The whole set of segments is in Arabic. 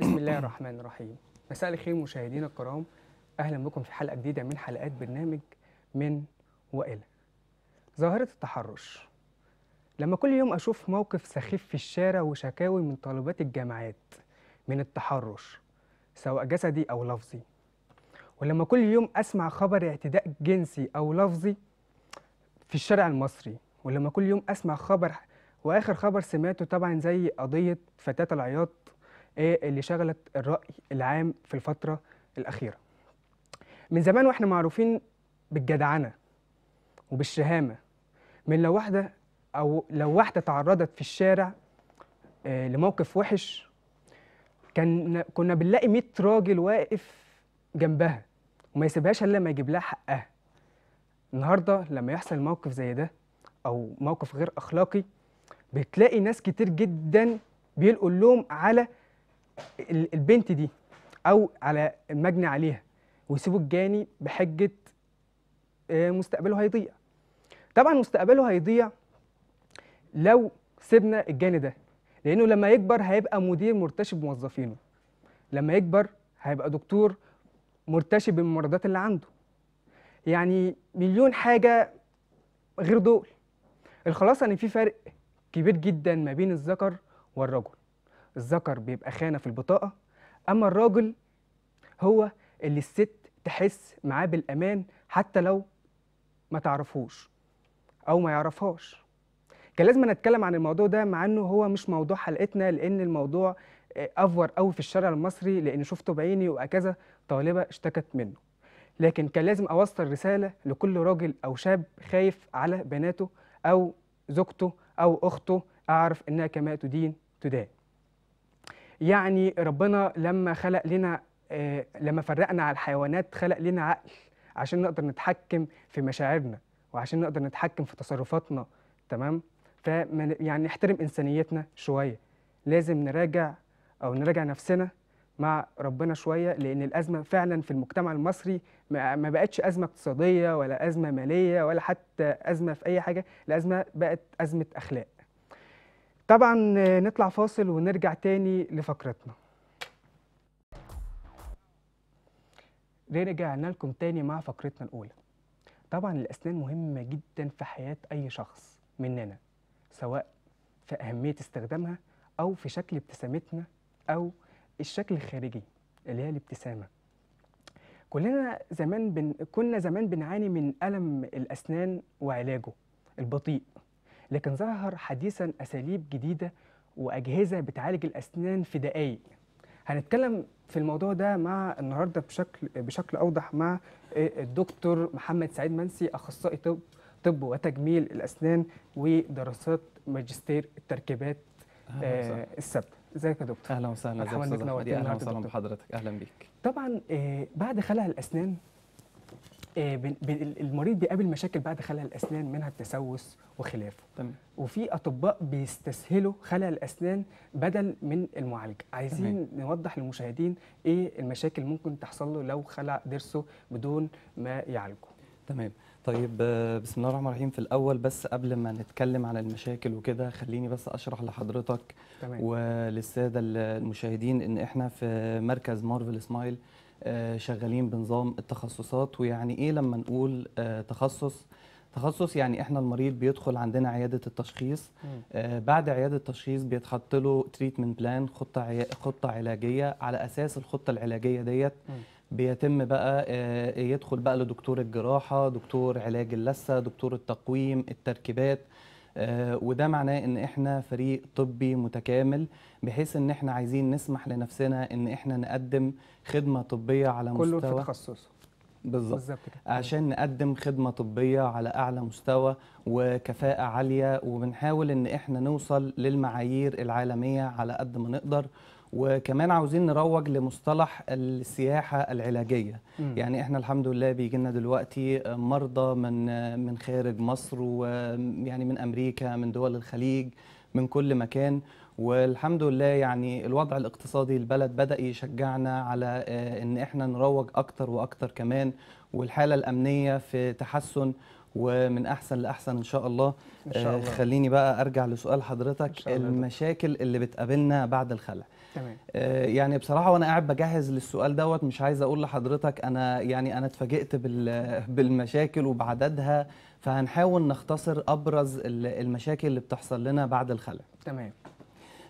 بسم الله الرحمن الرحيم مساء الخير مشاهدينا الكرام اهلا بكم في حلقه جديده من حلقات برنامج من والى ظاهره التحرش لما كل يوم اشوف موقف سخيف في الشارع وشكاوي من طالبات الجامعات من التحرش سواء جسدي او لفظي ولما كل يوم اسمع خبر اعتداء جنسي او لفظي في الشارع المصري ولما كل يوم اسمع خبر واخر خبر سمعته طبعا زي قضيه فتاه العياط ايه اللي شغلت الراي العام في الفتره الاخيره من زمان واحنا معروفين بالجدعنه وبالشهامه من لو واحده او لو واحده تعرضت في الشارع آه، لموقف وحش كان كنا بنلاقي 100 راجل واقف جنبها وما يسيبهاش الا لما يجيب لها حقها النهارده لما يحصل موقف زي ده او موقف غير اخلاقي بتلاقي ناس كتير جدا بيلقوا اللوم على البنت دي او على المجني عليها ويسيبوا الجاني بحجه آه، مستقبله هيضيع طبعا مستقبله هيضيع لو سيبنا الجاني ده لانه لما يكبر هيبقى مدير مرتشي بموظفينه لما يكبر هيبقى دكتور مرتشي بالممرضات اللي عنده يعني مليون حاجه غير دول الخلاصه ان في فرق كبير جدا ما بين الذكر والرجل الذكر بيبقى خانة في البطاقة أما الراجل هو اللي الست تحس معاه بالأمان حتى لو ما تعرفوش أو ما يعرفهاش كان لازم نتكلم عن الموضوع ده مع انه هو مش موضوع حلقتنا لان الموضوع آه، افور أوي في الشارع المصري لان شفته بعيني وكذا طالبه اشتكت منه لكن كان لازم اوصل رساله لكل راجل او شاب خايف على بناته او زوجته او اخته اعرف انها كما تدين تدان يعني ربنا لما خلق لنا آه، لما فرقنا على الحيوانات خلق لنا عقل عشان نقدر نتحكم في مشاعرنا وعشان نقدر نتحكم في تصرفاتنا تمام ف يعني نحترم انسانيتنا شويه لازم نراجع او نراجع نفسنا مع ربنا شويه لان الازمه فعلا في المجتمع المصري ما بقتش ازمه اقتصاديه ولا ازمه ماليه ولا حتى ازمه في اي حاجه الازمه بقت ازمه اخلاق طبعا نطلع فاصل ونرجع تاني لفقرتنا رجعنا لكم تاني مع فقرتنا الأولى طبعا الأسنان مهمة جدا في حياة أي شخص مننا سواء في أهمية استخدامها أو في شكل ابتسامتنا أو الشكل الخارجي اللي هي الابتسامة كلنا زمان بن... كنا زمان بنعاني من ألم الأسنان وعلاجه البطيء لكن ظهر حديثا أساليب جديدة وأجهزة بتعالج الأسنان في دقايق هنتكلم في الموضوع ده مع النهارده بشكل بشكل اوضح مع الدكتور محمد سعيد منسي اخصائي طب طب وتجميل الاسنان ودراسات ماجستير التركيبات آه السبت ازيك يا دكتور اهلا وسهلا ازيك اهلا وسهلا بحضرتك اهلا بيك طبعا آه، بعد خلع الاسنان آه، المريض بيقابل مشاكل بعد خلع الاسنان منها التسوس وخلافه تمام وفي اطباء بيستسهلوا خلع الاسنان بدل من المعالجه عايزين تمام. نوضح للمشاهدين ايه المشاكل ممكن تحصل له لو خلع ضرسه بدون ما يعالجه تمام طيب بسم الله الرحمن الرحيم في الاول بس قبل ما نتكلم على المشاكل وكده خليني بس اشرح لحضرتك تمام. وللساده المشاهدين ان احنا في مركز مارفل سمايل آه، شغالين بنظام التخصصات ويعني ايه لما نقول آه، تخصص تخصص يعني احنا المريض بيدخل عندنا عياده التشخيص آه، بعد عياده التشخيص بيتحط له تريتمنت بلان خطه خطه علاجيه على اساس الخطه العلاجيه ديت بيتم بقى يدخل بقى لدكتور الجراحه دكتور علاج اللثه دكتور التقويم التركيبات آه، وده معناه ان احنا فريق طبي متكامل بحيث ان احنا عايزين نسمح لنفسنا ان احنا نقدم خدمه طبيه على كله مستوى كله في تخصصه بالظبط عشان نقدم خدمه طبيه على اعلى مستوى وكفاءه عاليه وبنحاول ان احنا نوصل للمعايير العالميه على قد ما نقدر وكمان عاوزين نروج لمصطلح السياحه العلاجيه م. يعني احنا الحمد لله بيجي لنا دلوقتي مرضى من من خارج مصر ويعني من امريكا من دول الخليج من كل مكان والحمد لله يعني الوضع الاقتصادي البلد بدا يشجعنا على آه، ان احنا نروج اكتر واكتر كمان والحاله الامنيه في تحسن ومن احسن لاحسن ان شاء الله, إن شاء آه، الله. خليني بقى ارجع لسؤال حضرتك المشاكل اللي بتقابلنا بعد الخلع تمام آه، يعني بصراحه وانا قاعد بجهز للسؤال دوت مش عايز اقول لحضرتك انا يعني انا اتفاجئت بالمشاكل وبعددها فهنحاول نختصر ابرز المشاكل اللي بتحصل لنا بعد الخلع تمام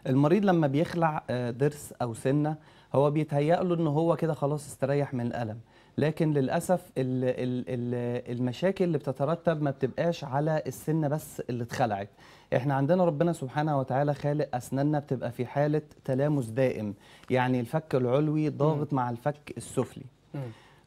المريض لما بيخلع آه، ضرس او سنه هو بيتهيأ له ان هو كده خلاص استريح من الالم لكن للاسف الـ الـ الـ المشاكل اللي بتترتب ما بتبقاش على السنه بس اللي اتخلعت احنا عندنا ربنا سبحانه وتعالى خالق اسناننا بتبقى في حاله تلامس دائم يعني الفك العلوي ضاغط مع الفك السفلي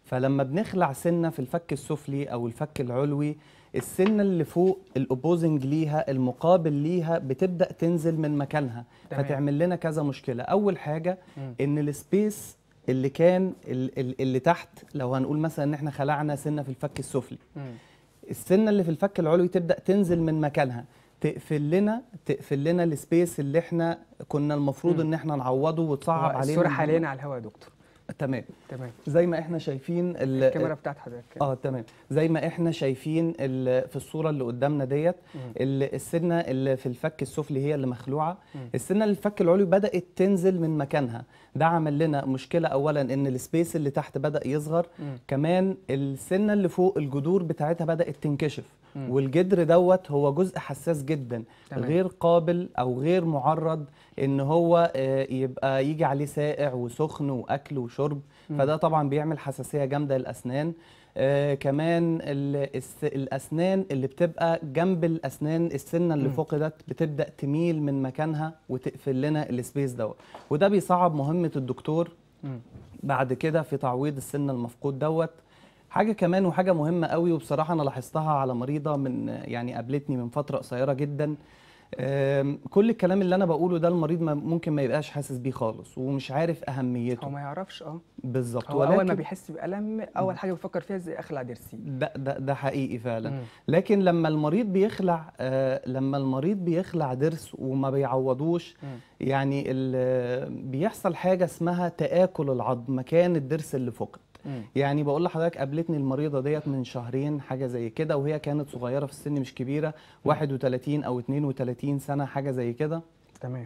فلما بنخلع سنه في الفك السفلي او الفك العلوي السنه اللي فوق الاوبوزنج ليها المقابل ليها بتبدا تنزل من مكانها تمام. فتعمل لنا كذا مشكله اول حاجه ان السبيس اللي كان اللي تحت لو هنقول مثلا ان احنا خلعنا سنه في الفك السفلي السنه اللي في الفك العلوي تبدا تنزل من مكانها تقفل لنا تقفل لنا السبيس اللي احنا كنا المفروض ان احنا نعوضه وتصعب آه، علينا الصوره حاليا على الهواء يا دكتور تمام تمام زي ما احنا شايفين الكاميرا بتاعت حضرتك اه تمام زي ما احنا شايفين في الصوره اللي قدامنا ديت السنه اللي في الفك السفلي هي اللي مخلوعه السنه اللي في الفك العلوي بدات تنزل من مكانها ده عمل لنا مشكله اولا ان السبيس اللي تحت بدا يصغر كمان السنه اللي فوق الجذور بتاعتها بدات تنكشف والجدر دوت هو جزء حساس جدا تمام. غير قابل او غير معرض ان هو آه، يبقى يجي عليه سائع وسخن واكل وشرب مم. فده طبعا بيعمل حساسيه جامده للاسنان آه كمان الاسنان اللي بتبقى جنب الاسنان السنه اللي فقدت بتبدا تميل من مكانها وتقفل لنا السبيس دوت وده بيصعب مهمه الدكتور مم. بعد كده في تعويض السن المفقود دوت حاجه كمان وحاجه مهمه قوي وبصراحه انا لاحظتها على مريضه من يعني قابلتني من فتره قصيره جدا كل الكلام اللي انا بقوله ده المريض ممكن ما يبقاش حاسس بيه خالص ومش عارف اهميته هو ما يعرفش اه بالظبط ولكن اول ما بيحس بالم اول حاجه بيفكر فيها ازاي اخلع ضرسي ده ده ده حقيقي فعلا مم. لكن لما المريض بيخلع آه لما المريض بيخلع ضرس وما بيعوضوش مم. يعني بيحصل حاجه اسمها تاكل العظم مكان الضرس اللي فقد يعني بقول لحضرتك قابلتني المريضه ديت من شهرين حاجه زي كده وهي كانت صغيره في السن مش كبيره 31 او 32 سنه حاجه زي كده تمام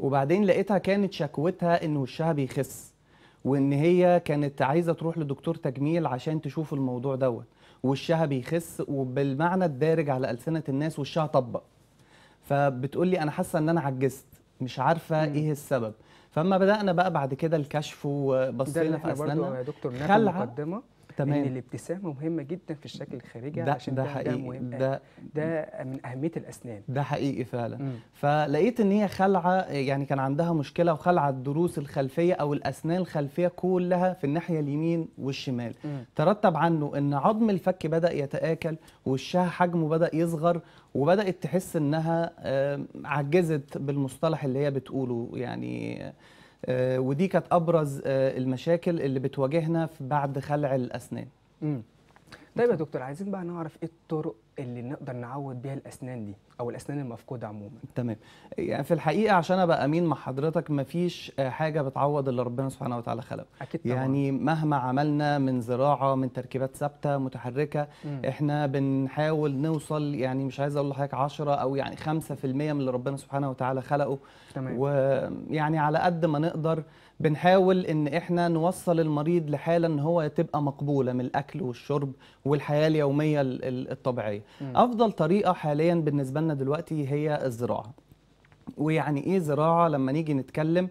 وبعدين لقيتها كانت شكوتها ان وشها بيخس وان هي كانت عايزه تروح لدكتور تجميل عشان تشوف الموضوع دوت وشها بيخس وبالمعنى الدارج على السنه الناس وشها طبق فبتقول لي انا حاسه ان انا عجزت مش عارفه ايه السبب فاما بدانا بقى بعد كده الكشف وبصينا في اسناننا ده احنا يا دكتور ناخد مقدمه تمام. ان الابتسامه مهمه جدا في الشكل الخارجي ده عشان ده, ده حقيقي ده, ده ده من اهميه الاسنان ده حقيقي فعلا مم. فلقيت ان هي خلعه يعني كان عندها مشكله وخلعه الضروس الخلفيه او الاسنان الخلفيه كلها في الناحيه اليمين والشمال مم. ترتب عنه ان عظم الفك بدا يتاكل وشها حجمه بدا يصغر وبدات تحس انها عجزت بالمصطلح اللي هي بتقوله يعني آه، ودي كانت ابرز آه، المشاكل اللي بتواجهنا بعد خلع الاسنان. طيب يا دكتور عايزين بقى نعرف ايه الطرق اللي نقدر نعوض بيها الاسنان دي او الاسنان المفقوده عموما تمام يعني في الحقيقه عشان ابقى امين مع حضرتك مفيش آه، حاجه بتعوض اللي ربنا سبحانه وتعالى خلقه اكيد طبعا. يعني مهما عملنا من زراعه من تركيبات ثابته متحركه م. احنا بنحاول نوصل يعني مش عايز اقول لحضرتك 10 او يعني 5% من اللي ربنا سبحانه وتعالى خلقه تمام ويعني على قد ما نقدر بنحاول ان احنا نوصل المريض لحاله ان هو تبقى مقبوله من الاكل والشرب والحياه اليوميه الطبيعيه مم. افضل طريقه حاليا بالنسبه لنا دلوقتي هي الزراعه ويعني ايه زراعه لما نيجي نتكلم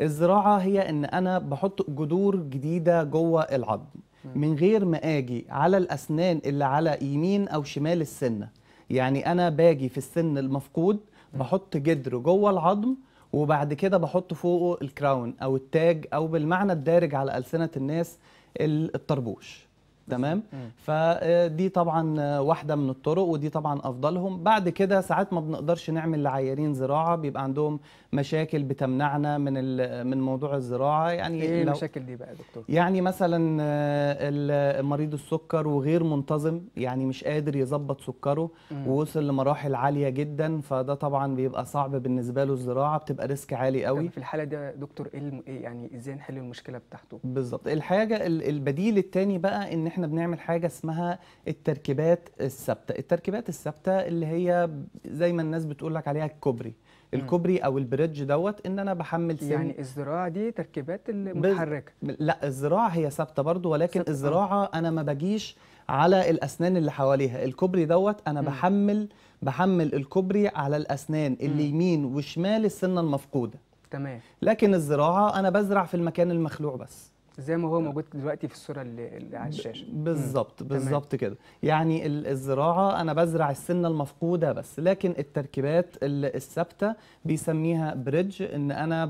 الزراعه هي ان انا بحط جذور جديده جوه العظم من غير ما اجي على الاسنان اللي على يمين او شمال السنه يعني انا باجي في السن المفقود بحط جدر جوه العظم وبعد كده بحط فوقه الكراون او التاج او بالمعنى الدارج على السنه الناس الطربوش تمام فدي آه، طبعا آه، واحده من الطرق ودي طبعا افضلهم بعد كده ساعات ما بنقدرش نعمل لعيارين زراعه بيبقى عندهم مشاكل بتمنعنا من من موضوع الزراعه يعني ايه المشاكل دي بقى يا دكتور يعني مثلا آه، مريض السكر وغير منتظم يعني مش قادر يظبط سكره مم. ووصل لمراحل عاليه جدا فده طبعا بيبقى صعب بالنسبه له الزراعه بتبقى ريسك عالي قوي في الحاله دي يا دكتور إيه, ايه يعني ازاي نحل المشكله بتاعته بالظبط الحاجه البديل الثاني بقى ان احنا بنعمل حاجه اسمها التركيبات الثابته التركيبات الثابته اللي هي زي ما الناس بتقول لك عليها الكوبري الكوبري او البريدج دوت ان انا بحمل سن يعني الزراعه دي تركيبات المتحركه لا الزراعه هي ثابته برضو ولكن آه. الزراعه انا ما بجيش على الاسنان اللي حواليها الكوبري دوت انا م. بحمل بحمل الكوبري على الاسنان اللي يمين وشمال السنه المفقوده تمام لكن الزراعه انا بزرع في المكان المخلوع بس زي ما هو آه. موجود دلوقتي في الصوره اللي على الشاشه بالظبط بالظبط كده يعني الزراعه انا بزرع السنه المفقوده بس لكن التركيبات الثابته بيسميها بريدج ان انا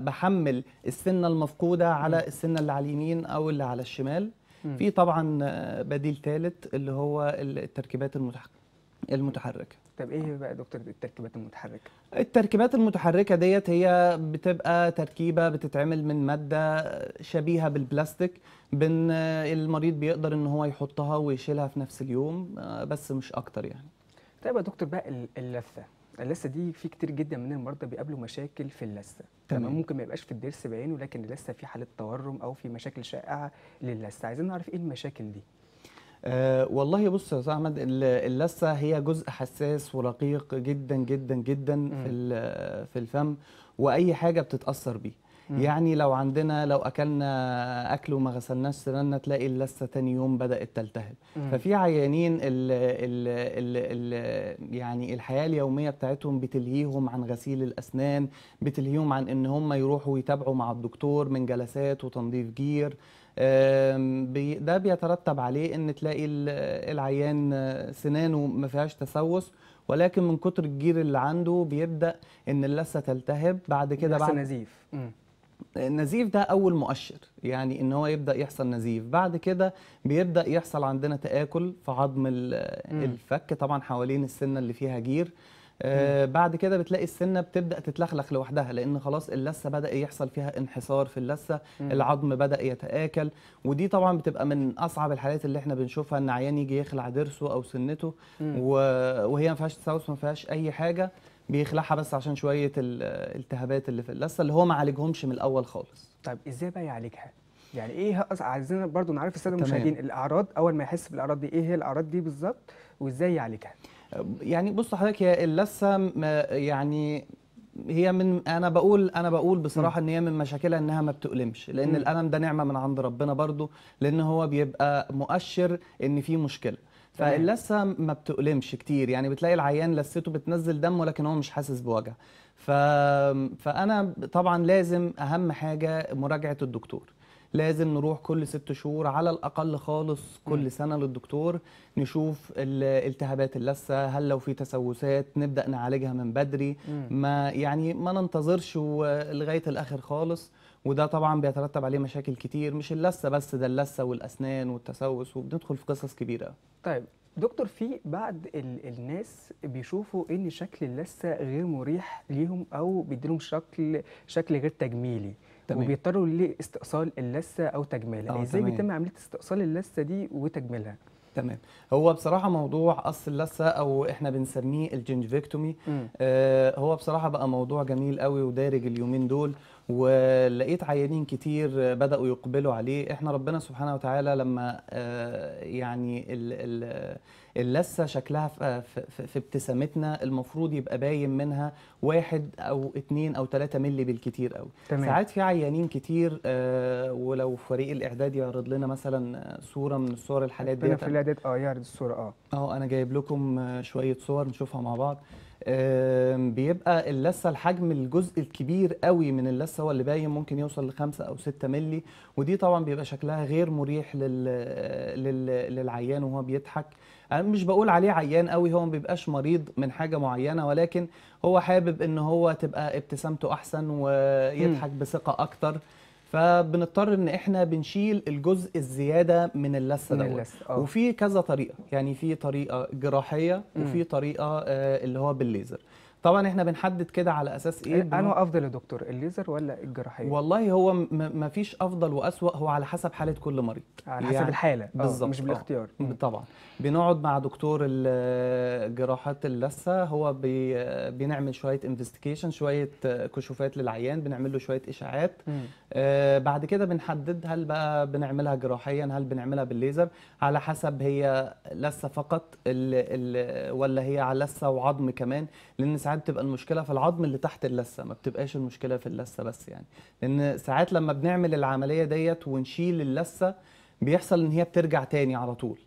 بحمل السنه المفقوده على السنه اللي على اليمين او اللي على الشمال في طبعا آه، بديل ثالث اللي هو التركيبات المتحركه طب ايه بقى يا دكتور التركيبات المتحركه التركيبات المتحركه ديت هي بتبقى تركيبه بتتعمل من ماده شبيهه بالبلاستيك بن المريض بيقدر ان هو يحطها ويشيلها في نفس اليوم آه، بس مش اكتر يعني طيب يا دكتور بقى اللثه اللثه دي في كتير جدا من المرضى بيقابلوا مشاكل في اللثه تمام ممكن ما يبقاش في الضرس بعينه لكن اللثه في حاله تورم او في مشاكل شائعه للثه عايزين نعرف ايه المشاكل دي أه والله بص يا استاذ احمد اللثه هي جزء حساس ورقيق جدا جدا جدا م. في في الفم واي حاجه بتتاثر بيه يعني لو عندنا لو اكلنا اكل وما غسلناش سناننا تلاقي اللثه تاني يوم بدات تلتهب ففي عيانين الـ الـ الـ الـ يعني الحياه اليوميه بتاعتهم بتلهيهم عن غسيل الاسنان بتلهيهم عن ان هم يروحوا يتابعوا مع الدكتور من جلسات وتنظيف جير ده بيترتب عليه ان تلاقي العيان آه، سنانه ما فيهاش تسوس ولكن من كتر الجير اللي عنده بيبدا ان اللثه تلتهب بعد كده بعد نزيف النزيف ده اول مؤشر يعني ان هو يبدا يحصل نزيف بعد كده بيبدا يحصل عندنا تاكل في عظم الفك طبعا حوالين السنه اللي فيها جير آه بعد كده بتلاقي السنه بتبدا تتلخلخ لوحدها لان خلاص اللثه بدا يحصل فيها انحسار في اللثه مم. العظم بدا يتاكل ودي طبعا بتبقى من اصعب الحالات اللي احنا بنشوفها ان عيان يجي يخلع ضرسه او سنته وهي ما فيهاش تسوس ما فيهاش اي حاجه بيخلعها بس عشان شويه الالتهابات اللي في اللثه اللي هو ما عالجهمش من الاول خالص طيب ازاي بقى يعالجها يعني ايه عايزين برضو نعرف الساده المشاهدين الاعراض اول ما يحس بالاعراض دي ايه هي الاعراض دي بالظبط وازاي يعالجها يعني بص حضرتك هي اللثه يعني هي من انا بقول انا بقول بصراحه ان هي من مشاكلها انها ما بتؤلمش لان م. الالم ده نعمه من عند ربنا برضو لان هو بيبقى مؤشر ان في مشكله فاللثه ما بتؤلمش كتير يعني بتلاقي العيان لسته بتنزل دم ولكن هو مش حاسس بوجع ف... فانا طبعا لازم اهم حاجه مراجعه الدكتور لازم نروح كل ست شهور على الاقل خالص كل سنه للدكتور نشوف التهابات اللثه هل لو في تسوسات نبدا نعالجها من بدري ما يعني ما ننتظرش لغايه الاخر خالص وده طبعا بيترتب عليه مشاكل كتير مش اللثه بس ده اللثه والاسنان والتسوس وبندخل في قصص كبيره طيب دكتور في بعض الناس بيشوفوا ان شكل اللثه غير مريح ليهم او بيديلهم شكل شكل غير تجميلي تمام. وبيضطروا لاستئصال اللثه او تجميلها آه، ازاي بيتم عمليه استئصال اللثه دي وتجميلها تمام هو بصراحه موضوع قص اللثه او احنا بنسميه الجنجفيكتومي آه هو بصراحه بقى موضوع جميل قوي ودارج اليومين دول ولقيت عيانين كتير بداوا يقبلوا عليه احنا ربنا سبحانه وتعالى لما آه، يعني اللثه شكلها في ابتسامتنا المفروض يبقى باين منها واحد او اتنين او تلاته ملي بالكتير قوي تمام. ساعات في عيانين كتير آه، ولو فريق الاعداد يعرض لنا مثلا صوره من الصور الحالات دي في الاعداد اه يعرض الصوره اه اه انا جايب لكم شويه صور نشوفها مع بعض بيبقى اللثه الحجم الجزء الكبير قوي من اللثه هو اللي باين ممكن يوصل لخمسة او 6 مللي ودي طبعا بيبقى شكلها غير مريح لل... لل... للعيان وهو بيضحك انا مش بقول عليه عيان قوي هو ما بيبقاش مريض من حاجه معينه ولكن هو حابب ان هو تبقى ابتسامته احسن ويضحك بثقه اكتر فبنضطر ان احنا بنشيل الجزء الزياده من اللثه ده آه. وفي كذا طريقه يعني في طريقه جراحيه وفي طريقه آه، اللي هو بالليزر طبعا احنا بنحدد كده على اساس ايه بنو... إيه، انا افضل يا دكتور الليزر ولا الجراحيه والله هو ما فيش افضل واسوا هو على حسب حاله كل مريض على يعني حسب الحاله آه، بالظبط مش بالاختيار آه. طبعا بنقعد مع دكتور الجراحات اللثه هو بي... بنعمل شويه انفستيجيشن شويه كشوفات للعيان بنعمل له شويه اشاعات آه بعد كده بنحدد هل بقى بنعملها جراحيا هل بنعملها بالليزر على حسب هي لثه فقط ال... ال... ولا هي على لثه وعظم كمان لان ساعات ساعات بتبقى المشكله في العظم اللي تحت اللثه ما بتبقاش المشكله في اللثه بس يعني لان ساعات لما بنعمل العمليه ديت ونشيل اللثه بيحصل ان هي بترجع تاني على طول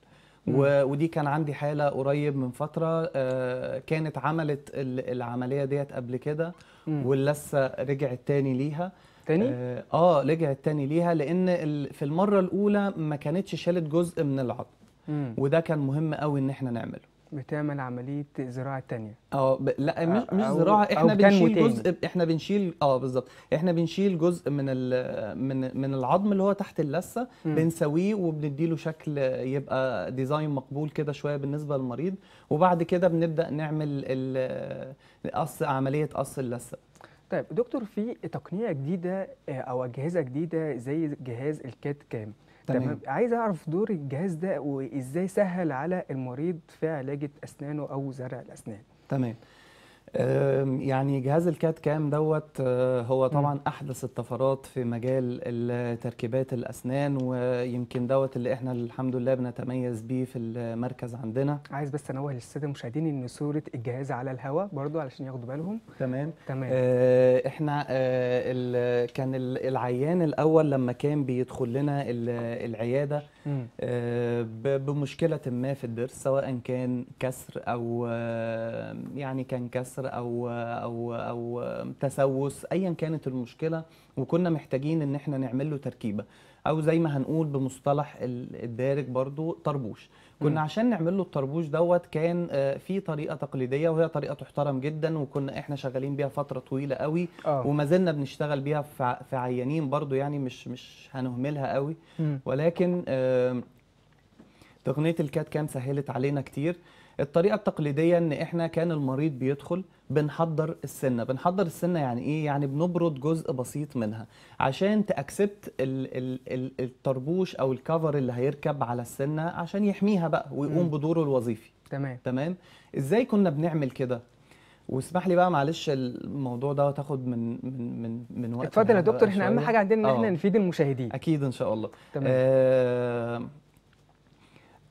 و... ودي كان عندي حاله قريب من فتره آه كانت عملت العمليه ديت قبل كده واللثه رجعت تاني ليها تاني؟ اه, آه رجعت تاني ليها لان في المره الاولى ما كانتش شالت جزء من العظم وده كان مهم قوي ان احنا نعمله بتعمل عمليه زراعه تانية اه لا مش مش زراعه احنا بنشيل جزء احنا بنشيل اه بالظبط احنا بنشيل جزء من من من العظم اللي هو تحت اللثه بنسويه وبنديله شكل يبقى ديزاين مقبول كده شويه بالنسبه للمريض وبعد كده بنبدا نعمل ال... قص عمليه قص اللثه طيب دكتور في تقنيه جديده آه، او اجهزه جديده زي جهاز الكات كام تمام عايز اعرف دور الجهاز ده وازاي سهل على المريض في علاج اسنانه او زرع الاسنان تمام يعني جهاز الكات كام دوت أه، هو طبعا احدث الطفرات في مجال تركيبات الاسنان ويمكن دوت اللي احنا الحمد لله بنتميز بيه في المركز عندنا عايز بس انوه للساده المشاهدين ان صوره الجهاز على الهواء برضو علشان ياخدوا بالهم تمام تمام آه احنا آه كان العيان الاول لما كان بيدخل لنا العياده آه، بمشكله ما في الضرس سواء كان كسر او آه، يعني كان كسر او آه، او او تسوس ايا كانت المشكله وكنا محتاجين ان احنا نعمل له تركيبه او زي ما هنقول بمصطلح الدارج برضو طربوش كنا عشان نعمل له الطربوش دوت كان آه، في طريقه تقليديه وهي طريقه تحترم جدا وكنا احنا شغالين بيها فتره طويله قوي آه. وما زلنا بنشتغل بيها في عيانين برضو يعني مش مش هنهملها قوي م. ولكن تقنيه الكات كام سهلت علينا كتير الطريقه التقليديه ان احنا كان المريض بيدخل بنحضر السنه بنحضر السنه يعني ايه يعني بنبرد جزء بسيط منها عشان تاكسبت الطربوش او الكفر اللي هيركب على السنه عشان يحميها بقى ويقوم م. بدوره الوظيفي تمام تمام ازاي كنا بنعمل كده واسمح لي بقى معلش الموضوع ده تاخد من من من من وقت اتفضل يا دكتور احنا اهم حاجه عندنا ان احنا آه. نفيد المشاهدين اكيد ان شاء الله تمام آه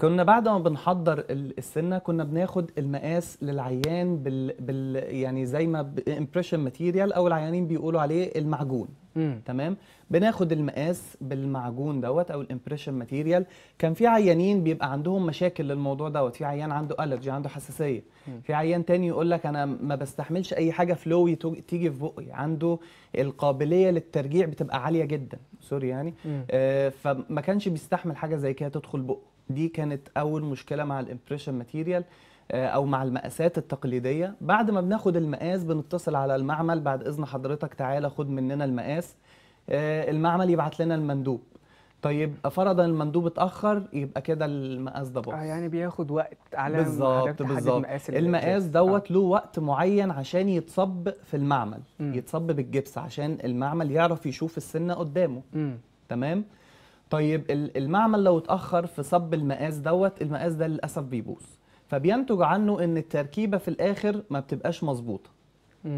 كنا بعد ما بنحضر السنه كنا بناخد المقاس للعيان بال, بال يعني زي ما امبريشن ماتيريال او العيانين بيقولوا عليه المعجون مم. تمام بناخد المقاس بالمعجون دوت او الامبريشن ماتيريال كان في عيانين بيبقى عندهم مشاكل للموضوع دوت في عيان عنده الرجي عنده حساسيه مم. في عيان تاني يقول لك انا ما بستحملش اي حاجه فلوي تيجي في بقي عنده القابليه للترجيع بتبقى عاليه جدا سوري يعني آه فما كانش بيستحمل حاجه زي كده تدخل بقه دي كانت اول مشكله مع الامبريشن ماتيريال آه، او مع المقاسات التقليديه بعد ما بناخد المقاس بنتصل على المعمل بعد اذن حضرتك تعالى خد مننا المقاس آه، المعمل يبعت لنا المندوب طيب فرضا المندوب اتاخر يبقى كده المقاس ده باظ اه يعني بياخد وقت على بالظبط بالظبط المقاس دوت آه. له وقت معين عشان يتصب في المعمل م. يتصب بالجبس عشان المعمل يعرف يشوف السنه قدامه م. تمام طيب المعمل لو اتاخر في صب المقاس دوت المقاس ده للاسف بيبوظ فبينتج عنه ان التركيبه في الاخر ما بتبقاش مظبوطه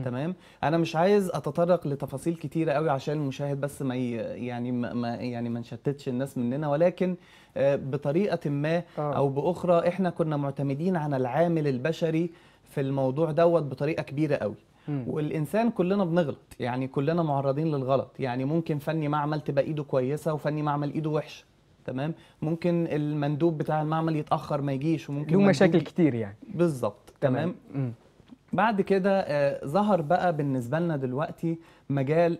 تمام انا مش عايز اتطرق لتفاصيل كتيره قوي عشان المشاهد بس ما يعني ما يعني ما نشتتش الناس مننا ولكن آه، بطريقه ما آه. او باخرى احنا كنا معتمدين على العامل البشري في الموضوع دوت بطريقه كبيره قوي والانسان كلنا بنغلط يعني كلنا معرضين للغلط يعني ممكن فني معمل تبقى ايده كويسه وفني معمل ايده وحشه تمام ممكن المندوب بتاع المعمل يتاخر ما يجيش وممكن له مشاكل كتير يعني بالظبط تمام, تمام. بعد كده آه ظهر بقى بالنسبه لنا دلوقتي مجال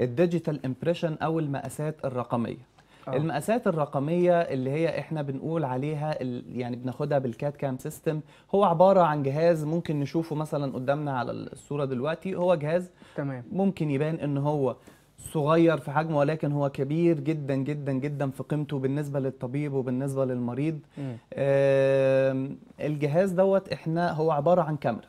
الديجيتال امبريشن او المقاسات الرقميه آه. المقاسات الرقميه اللي هي احنا بنقول عليها يعني بناخدها بالكات كام سيستم هو عباره عن جهاز ممكن نشوفه مثلا قدامنا على الصوره دلوقتي هو جهاز تمام ممكن يبان ان هو صغير في حجمه ولكن هو كبير جدا جدا جدا في قيمته بالنسبه للطبيب وبالنسبه للمريض آه الجهاز دوت احنا هو عباره عن كاميرا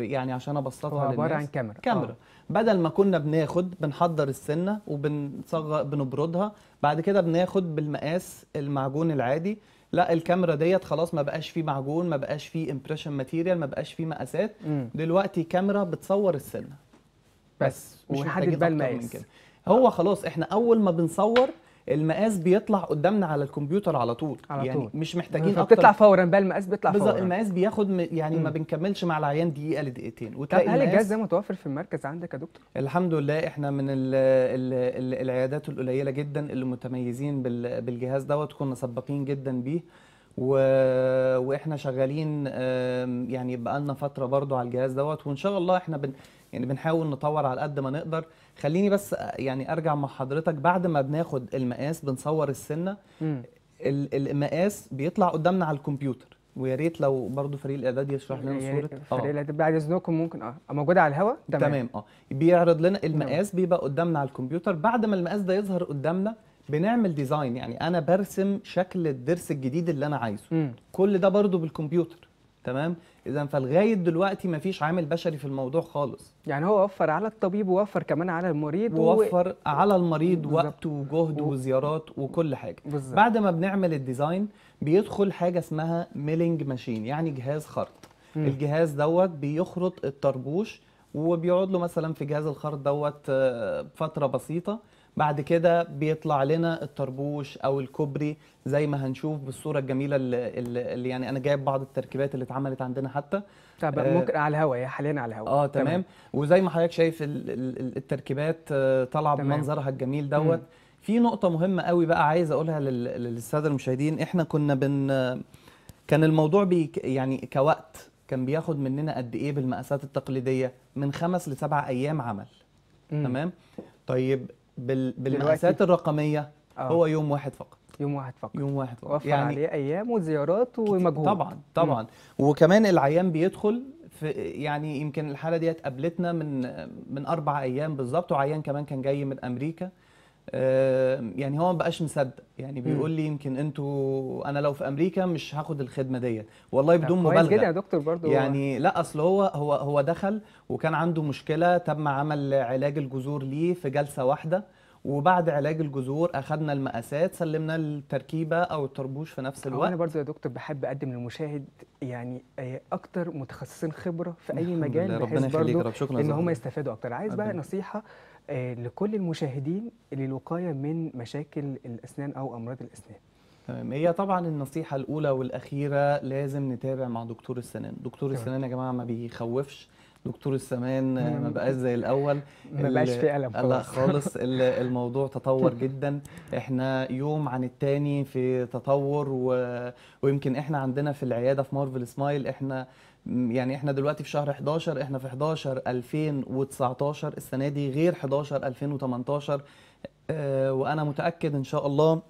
يعني عشان ابسطها هو عباره للناس. عن كاميرا كاميرا آه. بدل ما كنا بناخد بنحضر السنه وبنصغر بنبردها بعد كده بناخد بالمقاس المعجون العادي لا الكاميرا ديت خلاص ما بقاش فيه معجون ما بقاش فيه امبريشن ماتيريال ما بقاش فيه مقاسات مم. دلوقتي كاميرا بتصور السنه بس, بس مش محدد بقى المقاس هو خلاص احنا اول ما بنصور المقاس بيطلع قدامنا على الكمبيوتر على طول على يعني طول. مش محتاجين اكتر بتطلع فورا بقى المقاس بيطلع فورا بالظبط المقاس بياخد يعني م. ما بنكملش مع العيان دقيقه لدقيقتين وتلاقي هل الجهاز ده متوفر في المركز عندك يا دكتور الحمد لله احنا من الـ الـ الـ العيادات القليله جدا اللي متميزين بالجهاز دوت كنا سباقين جدا بيه و... واحنا شغالين يعني بقالنا فتره برضو على الجهاز دوت وان شاء الله احنا بن... يعني بنحاول نطور على قد ما نقدر خليني بس آه، يعني ارجع مع حضرتك بعد ما بناخد المقاس بنصور السنه ال المقاس بيطلع قدامنا على الكمبيوتر ويا ريت لو برضه فريق الاعداد يشرح لنا صوره فريق آه. الاعداد بعد اذنكم ممكن اه موجوده على الهواء تمام تمام اه بيعرض لنا المقاس بيبقى قدامنا على الكمبيوتر بعد ما المقاس ده يظهر قدامنا بنعمل ديزاين يعني انا برسم شكل الضرس الجديد اللي انا عايزه م. كل ده برضه بالكمبيوتر تمام اذا فلغايه دلوقتي مفيش عامل بشري في الموضوع خالص يعني هو وفر على الطبيب ووفر كمان على المريض ووفر و... على المريض وقت وجهد و... وزيارات وكل حاجه بالزبط. بعد ما بنعمل الديزاين بيدخل حاجه اسمها ميلينج ماشين يعني جهاز خرط م. الجهاز دوت بيخرط الطربوش وبيقعد له مثلا في جهاز الخرط دوت آه، فتره بسيطه بعد كده بيطلع لنا الطربوش او الكوبري زي ما هنشوف بالصوره الجميله اللي, اللي يعني انا جايب بعض التركيبات اللي اتعملت عندنا حتى طب آه ممكن على الهواء يا حاليا على الهواء اه تمام, تمام. وزي ما حضرتك شايف التركيبات آه، طالعه بمنظرها الجميل دوت في نقطه مهمه قوي بقى عايز اقولها للساده المشاهدين احنا كنا بن كان الموضوع بي يعني كوقت كان بياخد مننا قد ايه بالمقاسات التقليديه من خمس لسبع ايام عمل مم. تمام طيب بالمقاسات الرقميه أوه. هو يوم واحد فقط يوم واحد فقط يوم واحد فقط وفر يعني عليه ايام وزيارات ومجهود طبعا طبعا م. وكمان العيان بيدخل في يعني يمكن الحاله ديت قابلتنا من من اربع ايام بالظبط وعيان كمان كان جاي من امريكا آه، يعني هو ما بقاش مصدق يعني بيقول لي يمكن انتوا انا لو في امريكا مش هاخد الخدمه ديت والله بدون مبالغه كده يا دكتور برضو يعني لا اصل هو هو هو دخل وكان عنده مشكله تم عمل علاج الجذور ليه في جلسه واحده وبعد علاج الجذور اخذنا المقاسات سلمنا التركيبه او الطربوش في نفس الوقت انا برضو يا دكتور بحب اقدم للمشاهد يعني آه، اكتر متخصصين خبره في اي مجال بحيث برضو رب شكرا ان هم يستفادوا اكتر عايز بقى نصيحه آه، لكل المشاهدين للوقايه من مشاكل الاسنان او امراض الاسنان تمام هي طبعا النصيحه الاولى والاخيره لازم نتابع مع دكتور السنان دكتور السنان يا جماعه ما بيخوفش دكتور السمان آه، ما بقاش زي الاول ما بقاش في قلم لا خالص الموضوع تطور جدا احنا يوم عن التاني في تطور و... ويمكن احنا عندنا في العياده في مارفل سمايل احنا يعني احنا دلوقتي في شهر 11 احنا في 11 2019 السنه دي غير 11 2018 اه وانا متاكد ان شاء الله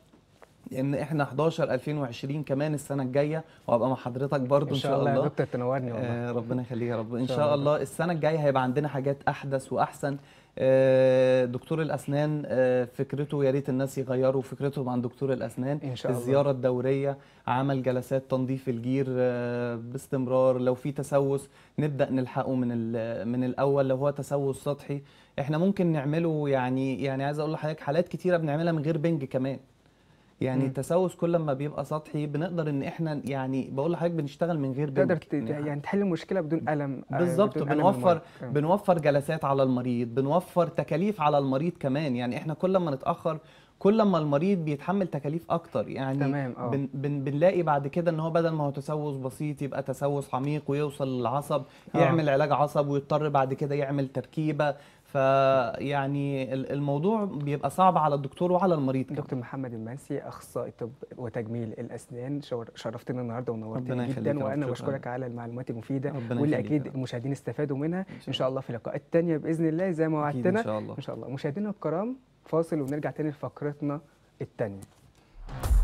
ان احنا 11 2020 كمان السنه الجايه وهبقى مع حضرتك برضو ان شاء, الله إن شاء الله يا دكتور تنورني والله آه ربنا يخليك يا رب ان شاء, الله. السنه الجايه هيبقى عندنا حاجات احدث واحسن آه، دكتور الاسنان آه، فكرته يا ريت الناس يغيروا فكرتهم عن دكتور الاسنان إن شاء الله. الزياره الدوريه عمل جلسات تنظيف الجير آه، باستمرار لو في تسوس نبدا نلحقه من من الاول لو هو تسوس سطحي احنا ممكن نعمله يعني يعني عايز اقول لحضرتك حالات كتيره بنعملها من غير بنج كمان يعني التسوس كل ما بيبقى سطحي بنقدر ان احنا يعني بقول لحضرتك بنشتغل من غير بنك تقدر يعني تحل المشكله بدون الم آه، بالظبط بنوفر ألم آه. بنوفر جلسات على المريض بنوفر تكاليف على المريض كمان يعني احنا كل ما نتاخر كل ما المريض بيتحمل تكاليف اكتر يعني تمام اه بن بن بنلاقي بعد كده ان هو بدل ما هو تسوس بسيط يبقى تسوس عميق ويوصل للعصب آه. يعمل علاج عصب ويضطر بعد كده يعمل تركيبه فيعني الموضوع بيبقى صعب على الدكتور وعلى المريض كمان. دكتور محمد الماسي اخصائي طب وتجميل الاسنان شرفتنا النهارده ونورتنا جدا وانا بشكرك على المعلومات المفيده واللي اكيد المشاهدين استفادوا منها ان شاء, الله في لقاءات ثانيه باذن الله زي ما وعدتنا ان شاء الله ان شاء الله مشاهدينا الكرام فاصل ونرجع تاني لفقرتنا الثانيه